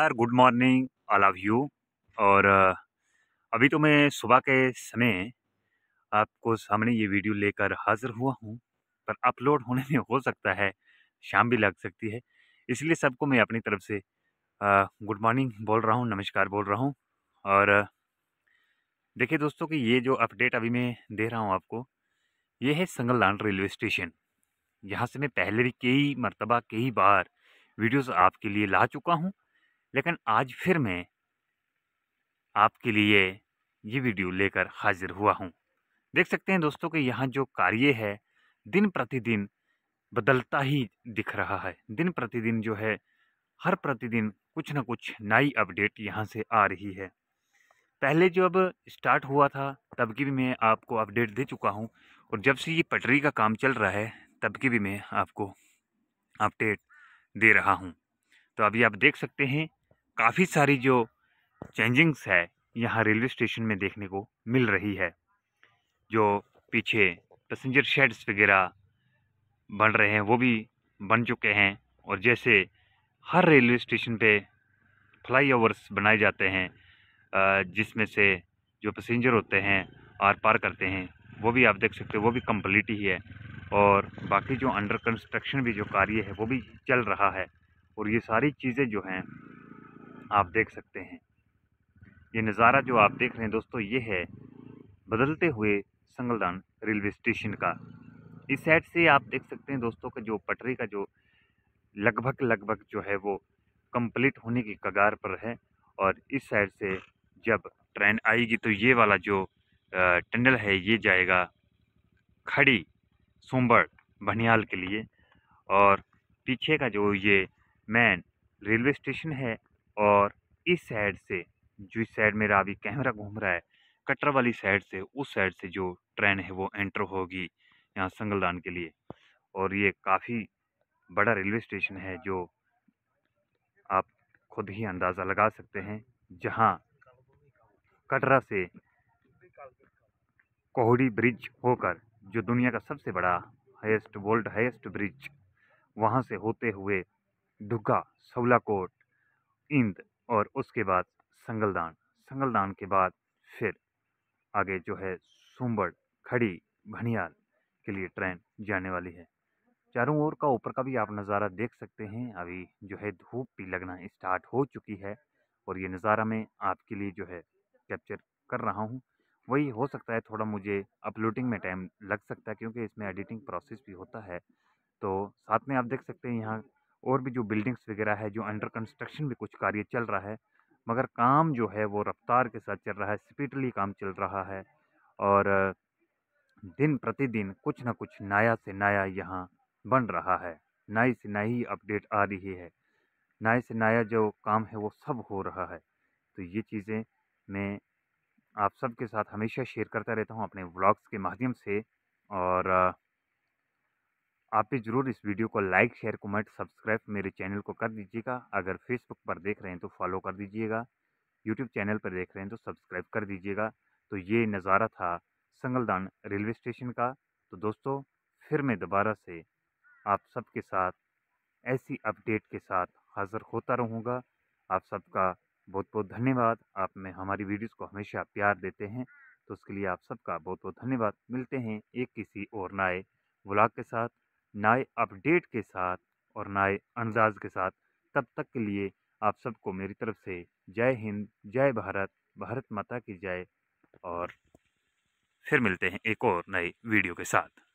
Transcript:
sir good morning all of you और अभी तो मैं सुबह के समय आपको सामने ये वीडियो लेकर हाज़िर हुआ हूँ पर अपलोड होने में हो सकता है शाम भी लग सकती है इसलिए सबको मैं अपनी तरफ से गुड मॉर्निंग बोल रहा हूँ नमस्कार बोल रहा हूँ और देखिए दोस्तों कि ये जो अपडेट अभी मैं दे रहा हूँ आपको ये है संगलान रेलवे स्टेशन यहाँ से मैं पहले भी कई मरतबा कई बार वीडियोस आपके लिए ला चुका हूँ लेकिन आज फिर मैं आपके लिए ये वीडियो लेकर हाजिर हुआ हूँ देख सकते हैं दोस्तों कि यहाँ जो कार्य है दिन प्रतिदिन बदलता ही दिख रहा है दिन प्रतिदिन जो है हर प्रतिदिन कुछ ना कुछ नई अपडेट यहाँ से आ रही है पहले जो अब स्टार्ट हुआ था तब की भी मैं आपको अपडेट दे चुका हूँ और जब से ये पटरी का काम चल रहा है तब की भी मैं आपको अपडेट दे रहा हूँ तो अभी आप देख सकते हैं काफ़ी सारी जो चेंजिंग्स है यहाँ रेलवे स्टेशन में देखने को मिल रही है जो पीछे पैसेंजर शेड्स वगैरह बन रहे हैं वो भी बन चुके हैं और जैसे हर रेलवे स्टेशन पे ओवर्स बनाए जाते हैं जिसमें से जो पैसेंजर होते हैं आर पार करते हैं वो भी आप देख सकते हो वो भी कम्प्लीट ही है और बाकी जो अंडर कंस्ट्रक्शन भी जो कार्य है वो भी चल रहा है और ये सारी चीज़ें जो हैं आप देख सकते हैं ये नज़ारा जो आप देख रहे हैं दोस्तों ये है बदलते हुए संगलदान रेलवे स्टेशन का इस साइड से आप देख सकते हैं दोस्तों का जो पटरी का जो लगभग लगभग जो है वो कंप्लीट होने की कगार पर है और इस साइड से जब ट्रेन आएगी तो ये वाला जो टनल है ये जाएगा खड़ी सोमबड़ बनियाल के लिए और पीछे का जो ये मेन रेलवे स्टेशन है और इस साइड से जिस साइड में अभी कैमरा घूम रहा है कटर वाली साइड से उस साइड से जो ट्रेन है वो एंटर होगी यहाँ संगलदान के लिए और ये काफ़ी बड़ा रेलवे स्टेशन है जो आप खुद ही अंदाज़ा लगा सकते हैं जहाँ कटरा से कोहड़ी ब्रिज होकर जो दुनिया का सबसे बड़ा हाईएस्ट वर्ल्ड हाईएस्ट ब्रिज वहाँ से होते हुए दुग्गा कोट इंद और उसके बाद संगलदान संगलदान के बाद फिर आगे जो है सोमबड़ खड़ी भनियाल के लिए ट्रेन जाने वाली है चारों ओर का ऊपर का भी आप नज़ारा देख सकते हैं अभी जो है धूप भी लगना स्टार्ट हो चुकी है और ये नज़ारा मैं आपके लिए जो है कैप्चर कर रहा हूँ वही हो सकता है थोड़ा मुझे अपलोडिंग में टाइम लग सकता है क्योंकि इसमें एडिटिंग प्रोसेस भी होता है तो साथ में आप देख सकते हैं यहाँ और भी जो बिल्डिंग्स वगैरह है जो अंडर कंस्ट्रक्शन भी कुछ कार्य चल रहा है मगर काम जो है वो रफ्तार के साथ चल रहा है स्पीडली काम चल रहा है और दिन प्रतिदिन कुछ ना कुछ नया से नया यहाँ बन रहा है नई से नई अपडेट आ रही है नए से नया जो काम है वो सब हो रहा है तो ये चीज़ें मैं आप सब के साथ हमेशा शेयर करता रहता हूँ अपने व्लॉग्स के माध्यम से और आप भी ज़रूर इस वीडियो को लाइक शेयर कमेंट सब्सक्राइब मेरे चैनल को कर दीजिएगा अगर फेसबुक पर देख रहे हैं तो फॉलो कर दीजिएगा यूट्यूब चैनल पर देख रहे हैं तो सब्सक्राइब कर दीजिएगा तो ये नज़ारा था संगलदान रेलवे स्टेशन का तो दोस्तों फिर मैं दोबारा से आप सबके साथ ऐसी अपडेट के साथ हाज़िर होता रहूँगा आप सबका बहुत बहुत धन्यवाद आप में हमारी वीडियोस को हमेशा प्यार देते हैं तो उसके लिए आप सबका बहुत बहुत धन्यवाद मिलते हैं एक किसी और नए ब्लॉग के साथ नए अपडेट के साथ और नए अंदाज के साथ तब तक के लिए आप सबको मेरी तरफ से जय हिंद जय भारत भारत माता की जय और फिर मिलते हैं एक और नए वीडियो के साथ